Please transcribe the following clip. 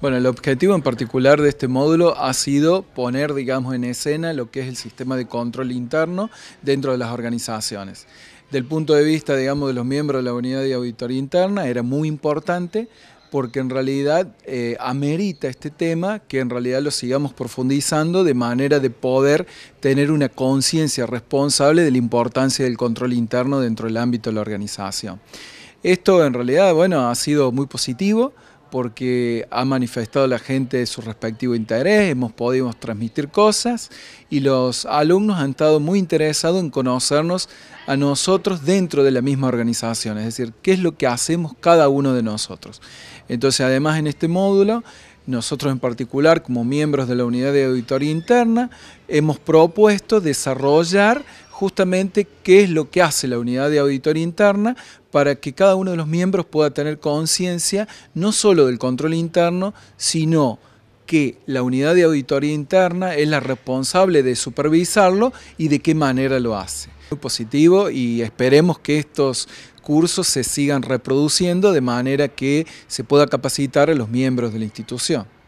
Bueno, el objetivo en particular de este módulo ha sido poner, digamos, en escena lo que es el sistema de control interno dentro de las organizaciones. Del punto de vista, digamos, de los miembros de la unidad de auditoría interna, era muy importante porque en realidad eh, amerita este tema que en realidad lo sigamos profundizando de manera de poder tener una conciencia responsable de la importancia del control interno dentro del ámbito de la organización. Esto en realidad, bueno, ha sido muy positivo porque ha manifestado la gente su respectivo interés, hemos podido transmitir cosas y los alumnos han estado muy interesados en conocernos a nosotros dentro de la misma organización, es decir, qué es lo que hacemos cada uno de nosotros. Entonces, además en este módulo, nosotros en particular como miembros de la unidad de auditoría interna, hemos propuesto desarrollar justamente qué es lo que hace la unidad de auditoría interna para que cada uno de los miembros pueda tener conciencia no solo del control interno, sino que la unidad de auditoría interna es la responsable de supervisarlo y de qué manera lo hace. Muy positivo y esperemos que estos cursos se sigan reproduciendo de manera que se pueda capacitar a los miembros de la institución.